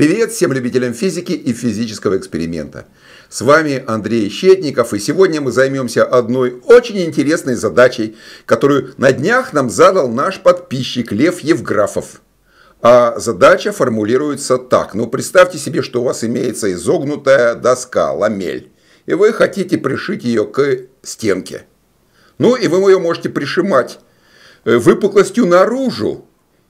Привет всем любителям физики и физического эксперимента. С вами Андрей Щетников, и сегодня мы займемся одной очень интересной задачей, которую на днях нам задал наш подписчик Лев Евграфов. А задача формулируется так. Ну, представьте себе, что у вас имеется изогнутая доска, ламель, и вы хотите пришить ее к стенке. Ну, и вы ее можете пришимать э, выпуклостью наружу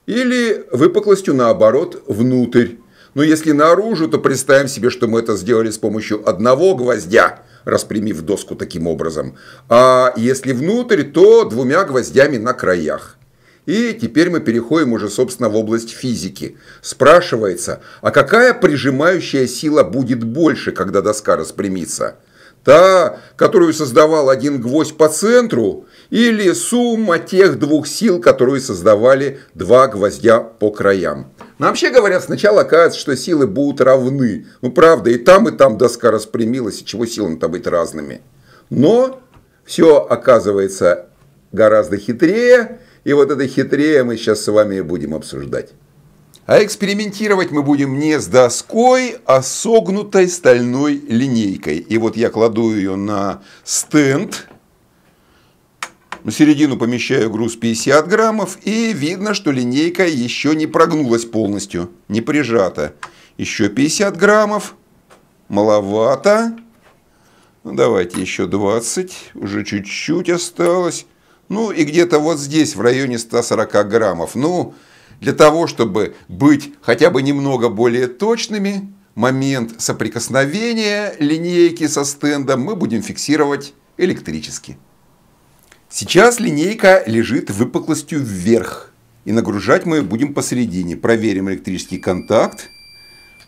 или выпуклостью, наоборот, внутрь. Но ну, если наружу, то представим себе, что мы это сделали с помощью одного гвоздя, распрямив доску таким образом. А если внутрь, то двумя гвоздями на краях. И теперь мы переходим уже, собственно, в область физики. Спрашивается, а какая прижимающая сила будет больше, когда доска распрямится? та, которую создавал один гвоздь по центру, или сумма тех двух сил, которые создавали два гвоздя по краям. Но вообще говоря, сначала кажется, что силы будут равны. Ну правда, и там, и там доска распрямилась, и чего силам-то быть разными. Но все оказывается гораздо хитрее, и вот это хитрее мы сейчас с вами и будем обсуждать. А экспериментировать мы будем не с доской, а согнутой стальной линейкой. И вот я кладу ее на стенд. На середину помещаю груз 50 граммов. И видно, что линейка еще не прогнулась полностью, не прижата. Еще 50 граммов. Маловато. Ну, давайте еще 20. Уже чуть-чуть осталось. Ну и где-то вот здесь, в районе 140 граммов. Ну, для того, чтобы быть хотя бы немного более точными, момент соприкосновения линейки со стендом мы будем фиксировать электрически. Сейчас линейка лежит выпуклостью вверх. И нагружать мы будем посередине. Проверим электрический контакт.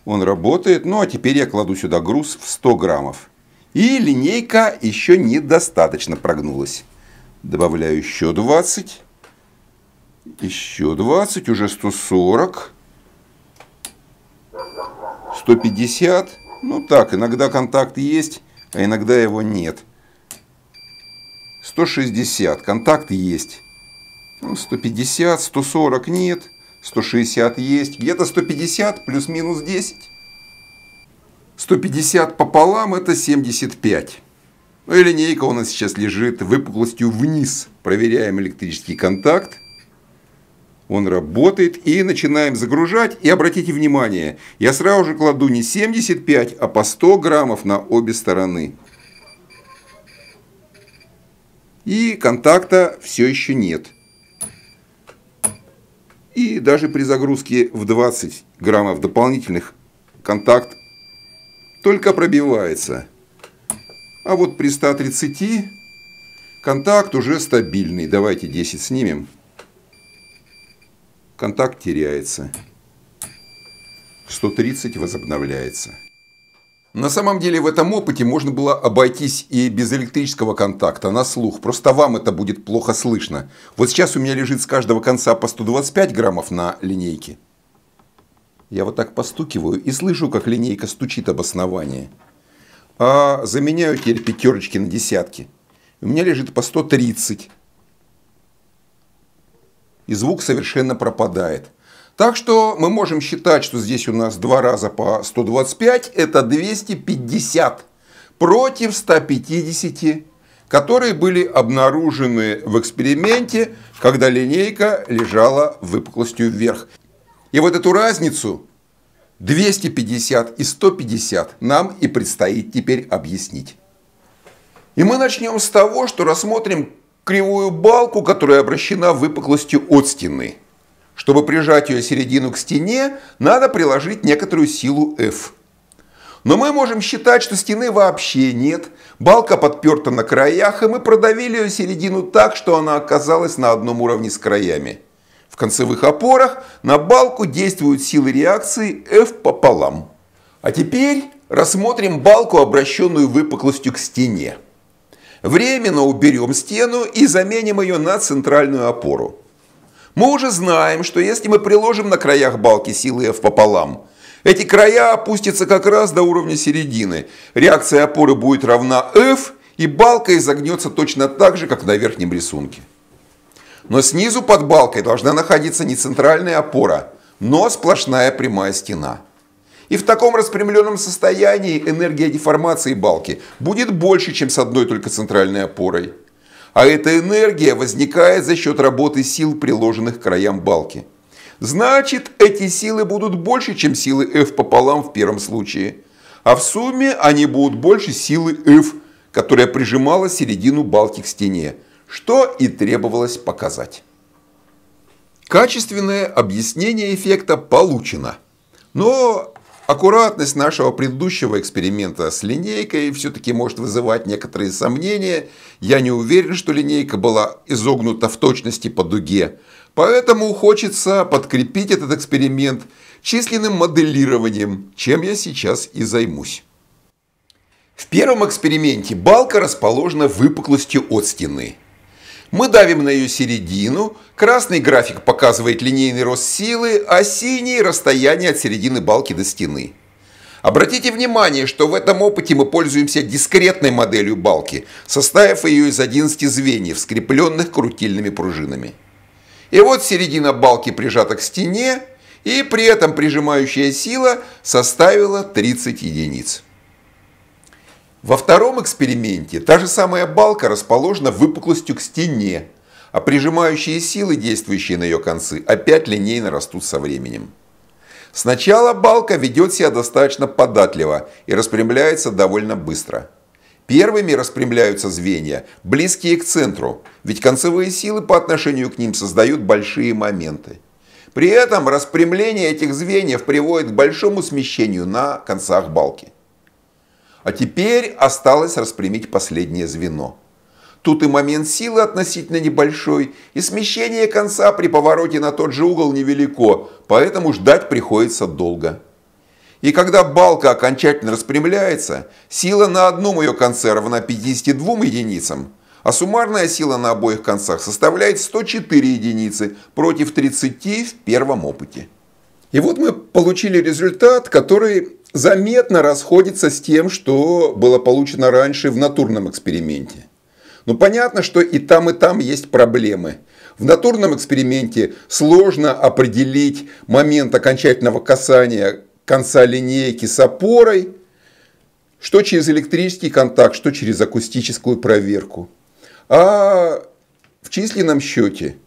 Он работает. Ну а теперь я кладу сюда груз в 100 граммов. И линейка еще недостаточно прогнулась. Добавляю еще 20. Еще 20, уже 140. 150. Ну так, иногда контакт есть, а иногда его нет. 160. Контакт есть. Ну, 150, 140 нет. 160 есть. Где-то 150 плюс-минус 10. 150 пополам – это 75. Ну и линейка у нас сейчас лежит выпуклостью вниз. Проверяем электрический контакт он работает, и начинаем загружать, и обратите внимание, я сразу же кладу не 75, а по 100 граммов на обе стороны. И контакта все еще нет. И даже при загрузке в 20 граммов дополнительных контакт только пробивается. А вот при 130 контакт уже стабильный. Давайте 10 снимем. Контакт теряется. 130 возобновляется. На самом деле в этом опыте можно было обойтись и без электрического контакта, на слух. Просто вам это будет плохо слышно. Вот сейчас у меня лежит с каждого конца по 125 граммов на линейке. Я вот так постукиваю и слышу, как линейка стучит об основании. А заменяю теперь пятерочки на десятки. У меня лежит по 130 и звук совершенно пропадает. Так что мы можем считать, что здесь у нас два раза по 125, это 250 против 150, которые были обнаружены в эксперименте, когда линейка лежала выпуклостью вверх. И вот эту разницу 250 и 150 нам и предстоит теперь объяснить. И мы начнем с того, что рассмотрим кривую балку, которая обращена выпуклостью от стены. Чтобы прижать ее середину к стене, надо приложить некоторую силу F. Но мы можем считать, что стены вообще нет, балка подперта на краях, и мы продавили ее середину так, что она оказалась на одном уровне с краями. В концевых опорах на балку действуют силы реакции F пополам. А теперь рассмотрим балку, обращенную выпуклостью к стене. Временно уберем стену и заменим ее на центральную опору. Мы уже знаем, что если мы приложим на краях балки силы F пополам, эти края опустятся как раз до уровня середины. Реакция опоры будет равна F, и балка изогнется точно так же, как на верхнем рисунке. Но снизу под балкой должна находиться не центральная опора, но сплошная прямая стена. И в таком распрямленном состоянии энергия деформации балки будет больше, чем с одной только центральной опорой. А эта энергия возникает за счет работы сил, приложенных к краям балки. Значит, эти силы будут больше, чем силы F пополам в первом случае. А в сумме они будут больше силы F, которая прижимала середину балки к стене, что и требовалось показать. Качественное объяснение эффекта получено. Но Аккуратность нашего предыдущего эксперимента с линейкой все-таки может вызывать некоторые сомнения. Я не уверен, что линейка была изогнута в точности по дуге. Поэтому хочется подкрепить этот эксперимент численным моделированием, чем я сейчас и займусь. В первом эксперименте балка расположена выпуклостью от стены – мы давим на ее середину, красный график показывает линейный рост силы, а синий – расстояние от середины балки до стены. Обратите внимание, что в этом опыте мы пользуемся дискретной моделью балки, составив ее из 11 звеньев, скрепленных крутильными пружинами. И вот середина балки прижата к стене, и при этом прижимающая сила составила 30 единиц. Во втором эксперименте та же самая балка расположена выпуклостью к стене, а прижимающие силы, действующие на ее концы, опять линейно растут со временем. Сначала балка ведет себя достаточно податливо и распрямляется довольно быстро. Первыми распрямляются звенья, близкие к центру, ведь концевые силы по отношению к ним создают большие моменты. При этом распрямление этих звеньев приводит к большому смещению на концах балки. А теперь осталось распрямить последнее звено. Тут и момент силы относительно небольшой, и смещение конца при повороте на тот же угол невелико, поэтому ждать приходится долго. И когда балка окончательно распрямляется, сила на одном ее конце равна 52 единицам, а суммарная сила на обоих концах составляет 104 единицы против 30 в первом опыте. И вот мы получили результат, который заметно расходится с тем, что было получено раньше в натурном эксперименте. Но ну, понятно, что и там, и там есть проблемы. В натурном эксперименте сложно определить момент окончательного касания конца линейки с опорой, что через электрический контакт, что через акустическую проверку. А в численном счете –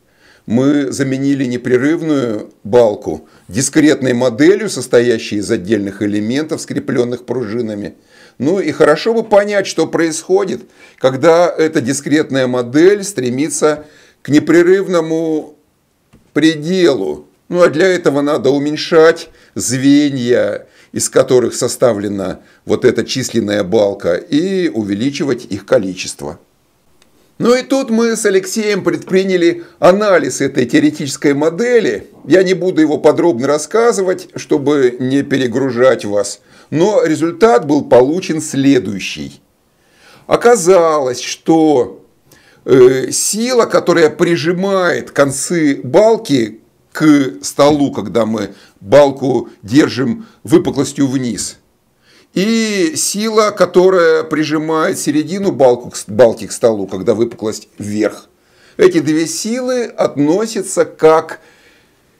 мы заменили непрерывную балку дискретной моделью, состоящей из отдельных элементов, скрепленных пружинами. Ну и хорошо бы понять, что происходит, когда эта дискретная модель стремится к непрерывному пределу. Ну а для этого надо уменьшать звенья, из которых составлена вот эта численная балка, и увеличивать их количество. Ну и тут мы с Алексеем предприняли анализ этой теоретической модели. Я не буду его подробно рассказывать, чтобы не перегружать вас. Но результат был получен следующий. Оказалось, что э, сила, которая прижимает концы балки к столу, когда мы балку держим выпуклостью вниз – и сила, которая прижимает середину балку, балки к столу, когда выпуклость вверх. Эти две силы относятся как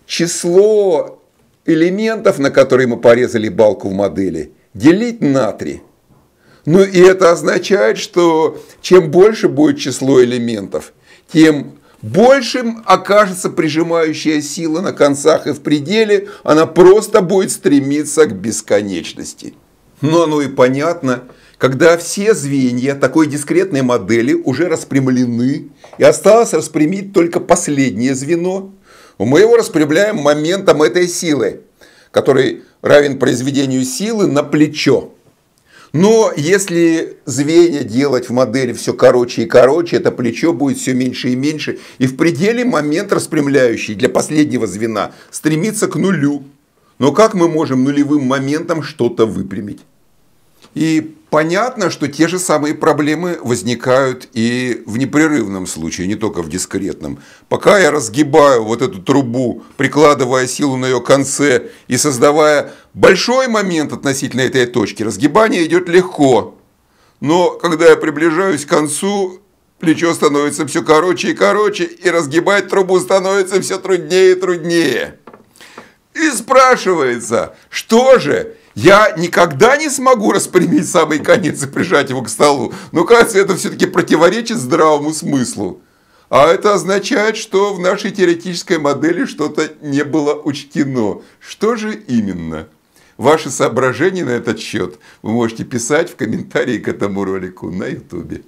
число элементов, на которые мы порезали балку в модели, делить на три. Ну и это означает, что чем больше будет число элементов, тем большим окажется прижимающая сила на концах и в пределе, она просто будет стремиться к бесконечности. Но оно и понятно, когда все звенья такой дискретной модели уже распрямлены, и осталось распрямить только последнее звено, мы его распрямляем моментом этой силы, который равен произведению силы на плечо. Но если звенья делать в модели все короче и короче, это плечо будет все меньше и меньше, и в пределе момент распрямляющий для последнего звена стремится к нулю. Но как мы можем нулевым моментом что-то выпрямить? И понятно, что те же самые проблемы возникают и в непрерывном случае, не только в дискретном. Пока я разгибаю вот эту трубу, прикладывая силу на ее конце и создавая большой момент относительно этой точки, разгибание идет легко. Но когда я приближаюсь к концу, плечо становится все короче и короче, и разгибать трубу становится все труднее и труднее. И спрашивается, что же, я никогда не смогу распрямить самый конец и прижать его к столу. Но кажется, это все-таки противоречит здравому смыслу. А это означает, что в нашей теоретической модели что-то не было учтено. Что же именно? Ваши соображения на этот счет вы можете писать в комментарии к этому ролику на YouTube.